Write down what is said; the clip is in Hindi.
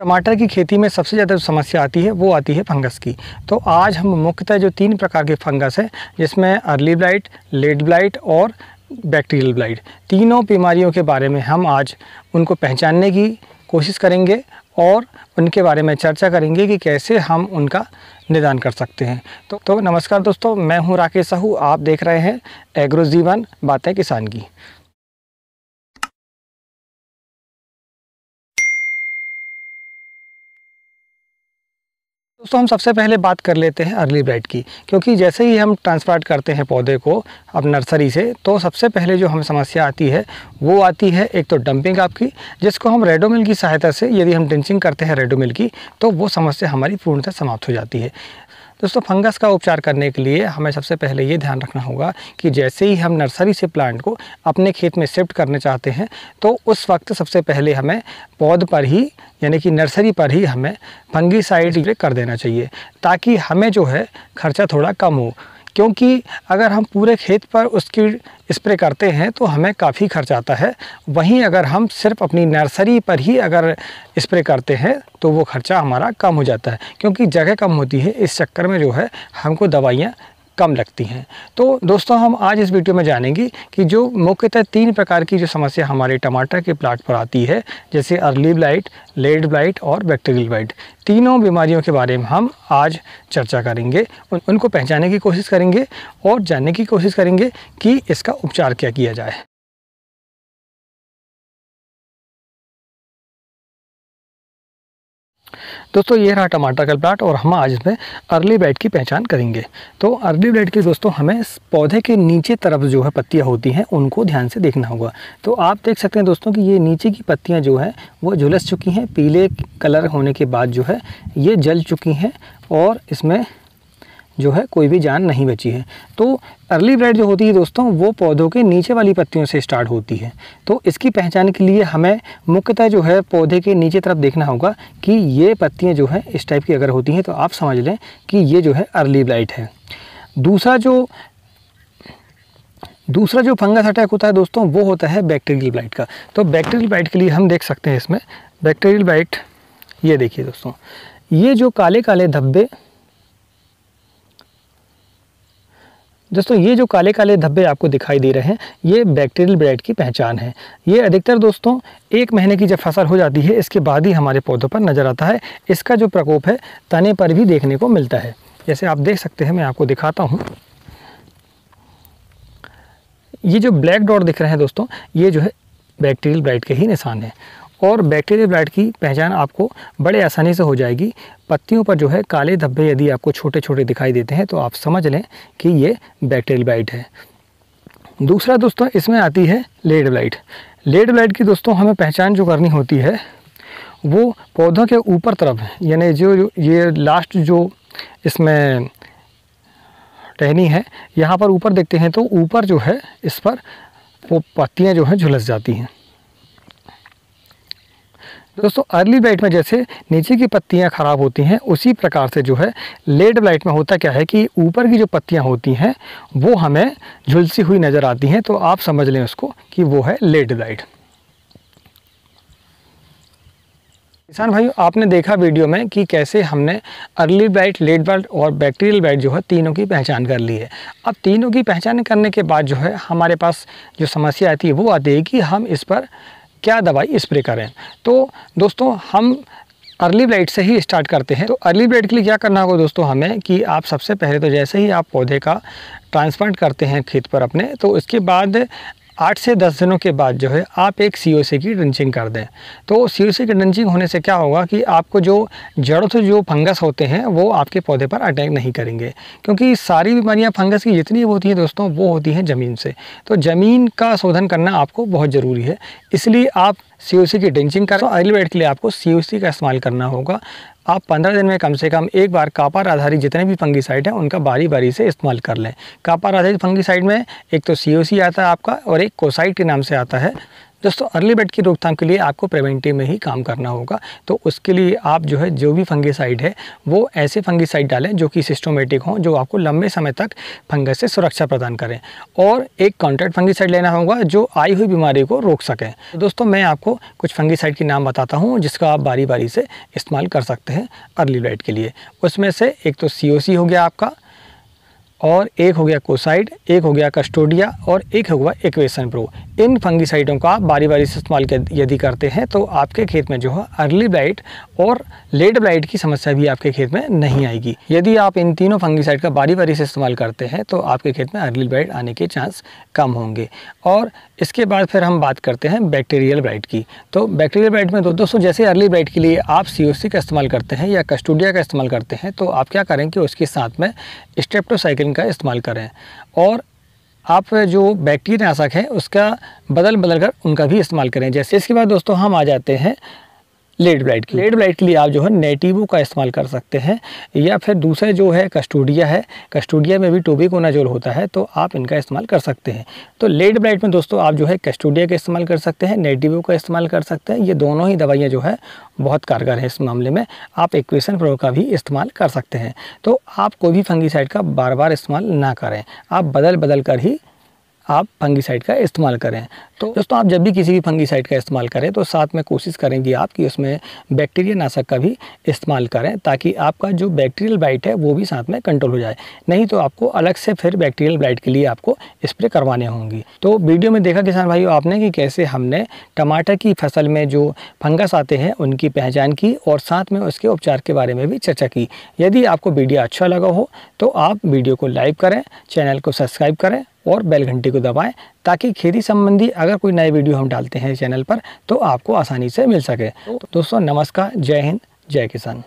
टमाटर की खेती में सबसे ज़्यादा जो समस्या आती है वो आती है फंगस की तो आज हम मुख्यतः जो तीन प्रकार के फंगस है जिसमें अर्ली ब्लाइट लेट ब्लाइट और बैक्टीरियल ब्लाइट तीनों बीमारियों के बारे में हम आज उनको पहचानने की कोशिश करेंगे और उनके बारे में चर्चा करेंगे कि कैसे हम उनका निदान कर सकते हैं तो, तो नमस्कार दोस्तों मैं हूँ राकेश साहू आप देख रहे हैं एग्रो जीवन बातें किसान की दोस्तों हम सबसे पहले बात कर लेते हैं अर्ली ब्राइट की क्योंकि जैसे ही हम ट्रांसप्लांट करते हैं पौधे को अब नर्सरी से तो सबसे पहले जो हमें समस्या आती है वो आती है एक तो डंपिंग आपकी जिसको हम रेडोमिल की सहायता से यदि हम डेंसिंग करते हैं रेडोमिल की तो वो समस्या हमारी पूर्णतः समाप्त हो जाती है दोस्तों फंगस का उपचार करने के लिए हमें सबसे पहले ये ध्यान रखना होगा कि जैसे ही हम नर्सरी से प्लांट को अपने खेत में शिफ्ट करने चाहते हैं तो उस वक्त सबसे पहले हमें पौध पर ही यानी कि नर्सरी पर ही हमें फंगी साइड कर देना चाहिए ताकि हमें जो है खर्चा थोड़ा कम हो क्योंकि अगर हम पूरे खेत पर उसकी स्प्रे करते हैं तो हमें काफ़ी खर्च आता है वहीं अगर हम सिर्फ अपनी नर्सरी पर ही अगर स्प्रे करते हैं तो वो खर्चा हमारा कम हो जाता है क्योंकि जगह कम होती है इस चक्कर में जो है हमको दवाइयाँ कम लगती हैं तो दोस्तों हम आज इस वीडियो में जानेंगे कि जो मुख्यतः तीन प्रकार की जो समस्या हमारे टमाटर के प्लाट पर आती है जैसे अर्ली ब्लाइट लेड ब्लाइट और बैक्टीरियल ब्लाइट तीनों बीमारियों के बारे में हम आज चर्चा करेंगे उन, उनको पहचानने की कोशिश करेंगे और जानने की कोशिश करेंगे कि इसका उपचार क्या किया जाए दोस्तों ये रहा टमाटर का प्लाट और हम आज इसमें अर्ली ब्लाइट की पहचान करेंगे तो अर्ली ब्लाइट की दोस्तों हमें पौधे के नीचे तरफ जो है पत्तियाँ होती हैं उनको ध्यान से देखना होगा तो आप देख सकते हैं दोस्तों कि ये नीचे की पत्तियाँ जो हैं वो झुलस चुकी हैं पीले कलर होने के बाद जो है ये जल चुकी हैं और इसमें जो है कोई भी जान नहीं बची है तो अर्ली ब्राइट जो होती है दोस्तों वो पौधों के नीचे वाली पत्तियों से स्टार्ट होती है तो इसकी पहचान के लिए हमें मुख्यतः जो है पौधे के नीचे तरफ देखना होगा कि ये पत्तियाँ जो है इस टाइप की अगर होती हैं तो आप समझ लें कि ये जो है अर्ली ब्राइट है दूसरा जो दूसरा जो फंगस अटैक होता है दोस्तों वो होता है बैक्टीरियल ब्लाइट का तो बैक्टीरियल ब्लाइट के लिए हम देख सकते हैं इसमें बैक्टीरियल ब्लाइट ये देखिए दोस्तों ये जो काले काले धब्बे दोस्तों ये जो काले काले धब्बे आपको दिखाई दे रहे हैं ये बैक्टीरियल ब्राइट की पहचान है ये अधिकतर दोस्तों एक महीने की जब फसल हो जाती है इसके बाद ही हमारे पौधों पर नज़र आता है इसका जो प्रकोप है तने पर भी देखने को मिलता है जैसे आप देख सकते हैं मैं आपको दिखाता हूँ ये जो ब्लैक डॉट दिख रहे हैं दोस्तों ये जो है बैक्टीरियल ब्राइट के ही निशान हैं और बैक्टीरिया ब्लाइट की पहचान आपको बड़े आसानी से हो जाएगी पत्तियों पर जो है काले धब्बे यदि आपको छोटे छोटे दिखाई देते हैं तो आप समझ लें कि ये बैक्टीरियल ब्लाइट है दूसरा दोस्तों इसमें आती है लेड ब्लाइट लेड ब्लाइट की दोस्तों हमें पहचान जो करनी होती है वो पौधों के ऊपर तरफ यानी जो, जो ये लास्ट जो इसमें टहनी है यहाँ पर ऊपर देखते हैं तो ऊपर जो है इस पर वो पत्तियाँ जो हैं झुलस जाती हैं दोस्तों अर्ली ब्लाइट में जैसे नीचे की पत्तियां ख़राब होती हैं उसी प्रकार से जो है लेट ब्लाइट में होता क्या है कि ऊपर की जो पत्तियां होती हैं वो हमें झुलसी हुई नज़र आती हैं तो आप समझ लें उसको कि वो है लेट ब्लाइट किसान भाई आपने देखा वीडियो में कि कैसे हमने अर्ली ब्लाइट लेट ब्लाइट और बैक्टीरियल ब्लाइट जो है तीनों की पहचान कर ली है अब तीनों की पहचान करने के बाद जो है हमारे पास जो समस्या आती है वो आती है कि हम इस पर क्या दवाई स्प्रे करें तो दोस्तों हम अर्ली ब्लाइट से ही स्टार्ट करते हैं तो अर्ली ब्लाइट के लिए क्या करना होगा दोस्तों हमें कि आप सबसे पहले तो जैसे ही आप पौधे का ट्रांसप्लांट करते हैं खेत पर अपने तो इसके बाद आठ से दस दिनों के बाद जो है आप एक सी की ड्रंचिंग कर दें तो सी की ड्रंचिंग होने से क्या होगा कि आपको जो जड़ों से जो फंगस होते हैं वो आपके पौधे पर अटैक नहीं करेंगे क्योंकि सारी बीमारियाँ फंगस की जितनी होती हैं दोस्तों वो होती हैं ज़मीन से तो ज़मीन का शोधन करना आपको बहुत ज़रूरी है इसलिए आप सी की ड्रंचिंग कर तो एलिवेट के लिए आपको सी का इस्तेमाल करना होगा आप 15 दिन में कम से कम एक बार कापर आधारित जितने भी फंगीसाइड हैं उनका बारी बारी से इस्तेमाल कर लें कापर आधारित फंगीसाइड में एक तो सी आता है आपका और एक कोसाइट के नाम से आता है दोस्तों अर्ली बेड की रोकथाम के लिए आपको प्रिवेंटिव में ही काम करना होगा तो उसके लिए आप जो है जो भी फंगीसाइड है वो ऐसे फंगीसाइड डालें जो कि सिस्टोमेटिक हों जो आपको लंबे समय तक फंगस से सुरक्षा प्रदान करें और एक कॉन्ट्रैक्ट फंगीसाइड लेना होगा जो आई हुई बीमारी को रोक सकें तो दोस्तों मैं आपको कुछ फंगीसाइड के नाम बताता हूँ जिसका आप बारी बारी से इस्तेमाल कर सकते हैं अर्ली बेड के लिए उसमें से एक तो सी हो गया आपका और एक हो गया कोसाइड एक हो गया कस्टोडिया और एक हो गया इक्वेशन प्रो इन फंगीसाइडों का आप बारी बारी से इस्तेमाल यदि करते हैं तो आपके खेत में जो है अर्ली ब्लाइट और लेट ब्लाइट की समस्या भी आपके खेत में नहीं आएगी यदि आप इन तीनों फंगीसाइड का बारी बारी से इस्तेमाल करते हैं तो आपके खेत में अर्ली ब्लाइट आने के चांस कम होंगे और इसके बाद फिर हम बात करते हैं बैक्टीरियल ब्राइट की तो बैक्टीरियल ब्राइट में दो दोस्तों जैसे अर्ली ब्राइट के लिए आप सी का इस्तेमाल करते हैं या कस्टूडिया का इस्तेमाल करते हैं तो आप क्या करें कि उसके साथ में स्ट्रेप्टोसाइकिन का इस्तेमाल करें और आप जो बैक्टीरियानाशक है उसका बदल बदल कर उनका भी इस्तेमाल करें जैसे इसके बाद दोस्तों हम आ जाते हैं लेड ब्लाइट के लेड ब्लाइट के लिए आप जो है नेटिवो का इस्तेमाल कर सकते हैं या फिर दूसरे जो है कस्टोडिया है कस्टोडिया में भी टोबिकोनाजोल होता है तो आप इनका इस्तेमाल कर सकते हैं तो लेड ब्लाइट में दोस्तों आप जो है कस्टोडिया का इस्तेमाल कर सकते हैं नेटिवो का इस्तेमाल कर सकते हैं ये दोनों ही दवाइयाँ जो है बहुत कारगर है इस मामले में आप इक्वेशन प्रो का भी इस्तेमाल कर सकते हैं तो आप कोई भी फंगीसाइड का बार बार इस्तेमाल ना करें आप बदल बदल कर ही आप फंगीसाइड का इस्तेमाल करें तो दोस्तों आप जब भी किसी भी फंगीसाइड का इस्तेमाल करें तो साथ में कोशिश करेंगे आप कि उसमें बैक्टीरिया नाशक का भी इस्तेमाल करें ताकि आपका जो बैक्टीरियल बाइट है वो भी साथ में कंट्रोल हो जाए नहीं तो आपको अलग से फिर बैक्टीरियल बाइट के लिए आपको स्प्रे करवाने होंगी तो वीडियो में देखा किसान भाई आपने कि कैसे हमने टमाटर की फसल में जो फंगस आते हैं उनकी पहचान की और साथ में उसके उपचार के बारे में भी चर्चा की यदि आपको वीडियो अच्छा लगा हो तो आप वीडियो को लाइक करें चैनल को सब्सक्राइब करें और बेल घंटे को दबाएं ताकि खेती संबंधी अगर कोई नए वीडियो हम डालते हैं चैनल पर तो आपको आसानी से मिल सके तो दोस्तों नमस्कार जय हिंद जय किसान